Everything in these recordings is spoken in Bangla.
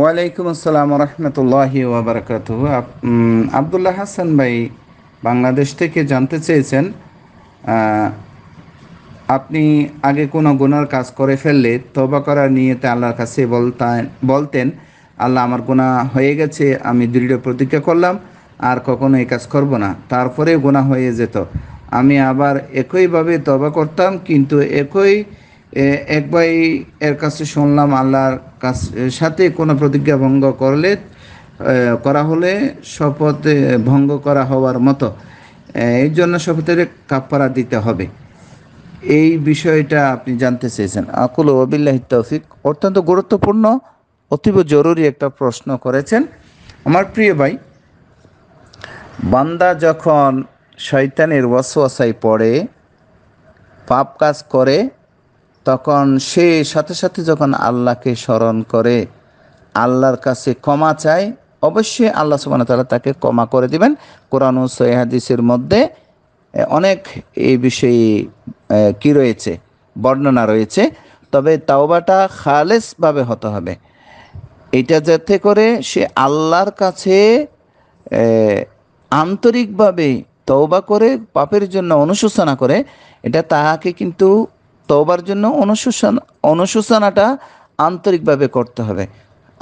ওয়ালাইকুম আসসালাম রহমতুল্লাহ ওবরাকাত আবদুল্লাহ হাসান ভাই বাংলাদেশ থেকে জানতে চেয়েছেন আপনি আগে কোনো গুনার কাজ করে ফেললে তবা করার নিয়েতে আল্লাহর কাছে বলতেন বলতেন আল্লাহ আমার গোনা হয়ে গেছে আমি দৃঢ় প্রতিজ্ঞা করলাম আর কখনো এই কাজ করব না তারপরে গোনা হয়ে যেত আমি আবার একইভাবে তবা করতাম কিন্তু একই এক ভাই এর কাছে শুনলাম আল্লাহর কাছ সাথে কোনো প্রতিজ্ঞা ভঙ্গ করলে করা হলে শপথ ভঙ্গ করা হওয়ার মতো এই জন্য শপথের কাপড়া দিতে হবে এই বিষয়টা আপনি জানতে চেয়েছেন আকুল ওবিল্লাহ তৌফিক অত্যন্ত গুরুত্বপূর্ণ অতীব জরুরি একটা প্রশ্ন করেছেন আমার প্রিয় ভাই বান্দা যখন শয়তানের ওয়াসওয়াসায় পড়ে পাপ কাজ করে তখন সে সাথে সাথে যখন আল্লাহকে স্মরণ করে আল্লাহর কাছে ক্ষমা চায় অবশ্যই আল্লাহ সুবান তালা তাকে ক্ষমা করে দিবেন কোরআন ও সৈহাদিসের মধ্যে অনেক এই বিষয়ে কি রয়েছে বর্ণনা রয়েছে তবে তাওবাটা খালেসভাবে হতে হবে এটা যাতে করে সে আল্লাহর কাছে আন্তরিকভাবে তওবা করে পাপের জন্য অনুশোচনা করে এটা তাহাকে কিন্তু তবার জন্য অনুশোচন অনুশোচনাটা আন্তরিকভাবে করতে হবে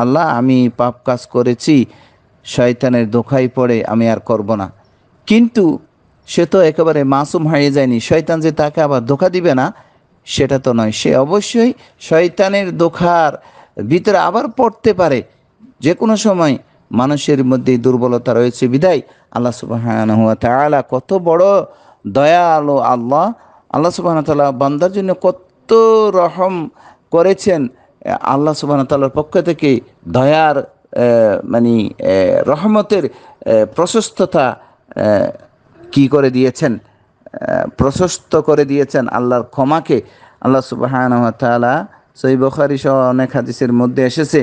আল্লাহ আমি পাপ কাজ করেছি শয়তানের দোখায় পড়ে আমি আর করব না কিন্তু সে তো একেবারে মাসুম হারিয়ে যায়নি শয়তান যে তাকে আবার ধোকা দিবে না সেটা তো নয় সে অবশ্যই শয়তানের দোখার ভিতরে আবার পড়তে পারে যে কোনো সময় মানুষের মধ্যে দুর্বলতা রয়েছে বিদায় আল্লাহ সুবাহ কত বড় দয়া আলো আল্লাহ আল্লাহ তালা বান্দার জন্য কত রহম করেছেন আল্লাহ সুবাহতাল্লাহর পক্ষ থেকে দয়ার মানে রহমতের প্রশস্ততা কি করে দিয়েছেন প্রশস্ত করে দিয়েছেন আল্লাহর ক্ষমাকে আল্লাহ সুবাহ তালা সই বখারি সহ অনেক হাদিসের মধ্যে এসেছে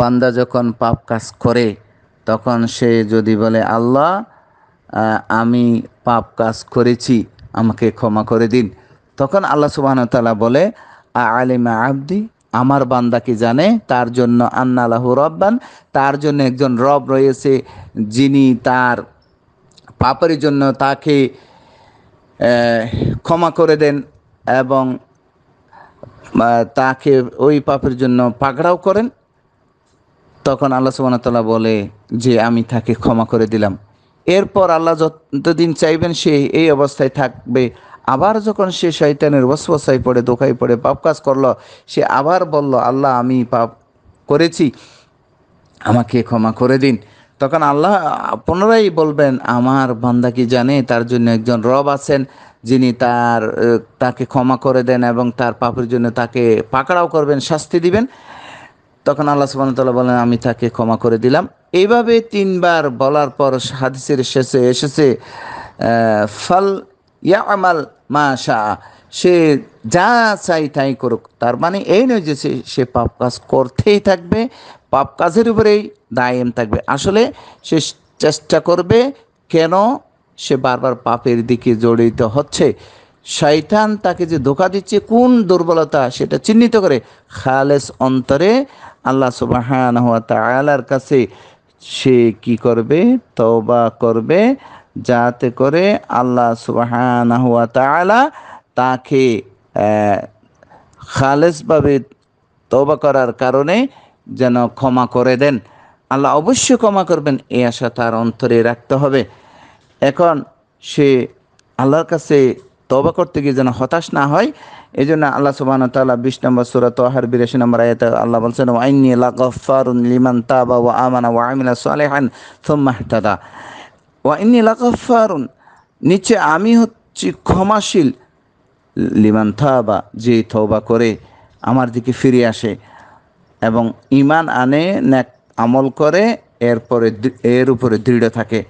বান্দা যখন পাপ কাজ করে তখন সে যদি বলে আল্লাহ আমি পাপ কাজ করেছি আমাকে ক্ষমা করে দিন তখন আল্লাহ তালা বলে আলিমা আব্দি আমার বান্দা কি জানে তার জন্য আন্না আল্লাহ রব্বান তার জন্য একজন রব রয়েছে যিনি তার পাপের জন্য তাকে ক্ষমা করে দেন এবং তাকে ওই পাপের জন্য পাকড়াও করেন তখন আল্লাহ সুবাহতাল্লাহ বলে যে আমি তাকে ক্ষমা করে দিলাম এরপর আল্লাহ যতদিন চাইবেন সে এই অবস্থায় থাকবে আবার যখন সে শয়তানের ওয়াসওয়াসায় পড়ে দোকায় পড়ে পাপ কাজ করলো সে আবার বলল আল্লাহ আমি পাপ করেছি আমাকে ক্ষমা করে দিন তখন আল্লাহ পুনরায় বলবেন আমার বান্দা কি জানে তার জন্য একজন রব আছেন যিনি তার তাকে ক্ষমা করে দেন এবং তার পাপের জন্য তাকে পাকড়াও করবেন শাস্তি দিবেন তখন আল্লাহ সুবাহ তাল্লাহ বলেন আমি তাকে ক্ষমা করে দিলাম এইভাবে তিনবার বলার পর হাদিসের শেষে এসেছে ফাল ইয়া আমাল মা শাহ সে যা চাই তাই করুক তার মানে এই নয় যে সে সে পাপ কাজ করতেই থাকবে পাপ কাজের উপরেই দায়েম থাকবে আসলে সে চেষ্টা করবে কেন সে বারবার পাপের দিকে জড়িত হচ্ছে শয়তান তাকে যে ধোকা দিচ্ছে কোন দুর্বলতা সেটা চিহ্নিত করে খালেস অন্তরে আল্লাহ সুবাহান হওয়া তালার কাছে সে কি করবে তবা করবে যাতে করে আল্লাহ সুবাহান হওয়া তালা তাকে খালেসভাবে তবা করার কারণে যেন ক্ষমা করে দেন আল্লাহ অবশ্যই ক্ষমা করবেন এই আশা তার অন্তরে রাখতে হবে এখন সে আল্লাহর কাছে তবা করতে গিয়ে যেন হতাশ না হয় এই জন্য আল্লাহ সুবাহ তাল্লাহ বিশ নম্বর সুরা তোহার বিরাশি নম্বর আয়াত আল্লাহ বলছেন আইনি লাকফারুন লিমান তাবা ওয়া আমানা ওয়া আমিলা সালেহান সুম্মাহতাদা ওয়া ইন্নি লাকফারুন নিচে আমি হচ্ছি ক্ষমাশীল লিমান থাবা যে থৌবা করে আমার দিকে ফিরে আসে এবং ইমান আনে ন্যাক আমল করে এরপরে এর উপরে দৃঢ় থাকে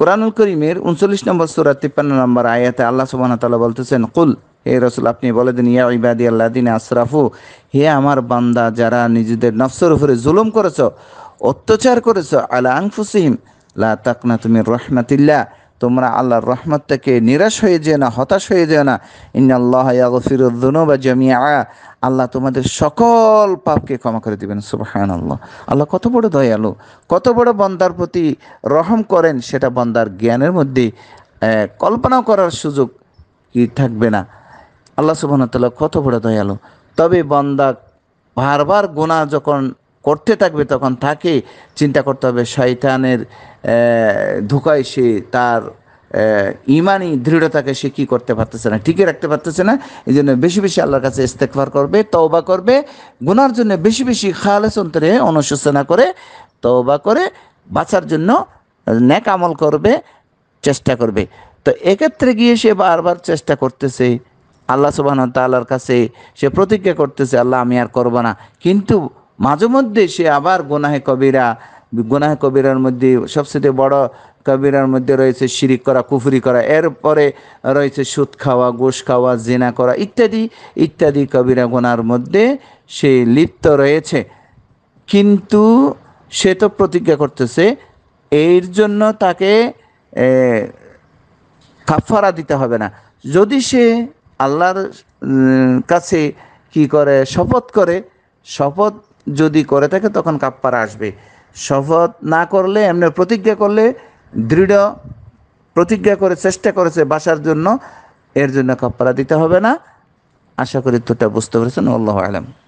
কোরআনুল করিমের উনচল্লিশ নম্বর সুরা তিপ্পান্ন নম্বর আয়াতে আল্লাহ সুবাহ তালা বলতেছেন কুল হে রসুল আপনি বলে দিন ইয়া ইবাদি আল্লাহ দিন আশরাফু হে আমার বান্দা যারা নিজেদের নফসর উপরে জুলুম করেছ অত্যাচার করেছ আলা আংফুসিম লা তাকনা তুমি রহমাতিল্লা তোমরা আল্লাহর রহমত থেকে নিরাশ হয়ে যেও না হতাশ হয়ে যেও না ইন্নআল্লাহ ইয়াগফিরুদ্দুনু বা জামিয়া আল্লাহ তোমাদের সকল পাপকে ক্ষমা করে দিবেন সুবাহান আল্লাহ আল্লাহ কত বড় দয়ালু কত বড় বন্দার প্রতি রহম করেন সেটা বন্দার জ্ঞানের মধ্যে কল্পনা করার সুযোগ কি থাকবে না আল্লাহ সুবাহ কত বড় দয়ালু তবে বন্দা বারবার গোনা যখন করতে থাকবে তখন তাকে চিন্তা করতে হবে শয়তানের ধোকায় সে তার ইমানই দৃঢ়তাকে সে কী করতে পারতেছে না ঠিকই রাখতে পারতেছে না এই জন্য বেশি বেশি আল্লাহর কাছে ইস্তেকফার করবে তওবা করবে গুনার জন্য বেশি বেশি খালেস অন্তরে অনুশোচনা করে তওবা করে বাঁচার জন্য ন্যাক আমল করবে চেষ্টা করবে তো এক্ষেত্রে গিয়ে সে বারবার চেষ্টা করতেছে আল্লাহ সুবাহ তাল্লার কাছে সে প্রতিজ্ঞা করতেছে আল্লাহ আমি আর করব না কিন্তু মাঝে মধ্যে সে আবার গোনাহে কবিরা গোনাহে কবিরার মধ্যে সবচেয়ে বড় কবিরার মধ্যে রয়েছে শিরিক করা কুফুরি করা এরপরে রয়েছে সুদ খাওয়া গোশ খাওয়া জেনা করা ইত্যাদি ইত্যাদি কবিরা গোনার মধ্যে সে লিপ্ত রয়েছে কিন্তু সে তো প্রতিজ্ঞা করতেছে এর জন্য তাকে কাফারা দিতে হবে না যদি সে আল্লাহর কাছে কি করে শপথ করে শপথ যদি করে থাকে তখন কাপ্পারা আসবে শপথ না করলে এমনি প্রতিজ্ঞা করলে দৃঢ় প্রতিজ্ঞা করে চেষ্টা করেছে বাসার জন্য এর জন্য কাপ্পারা দিতে হবে না আশা করি তোটা বুঝতে পেরেছেন আল্লাহ আলম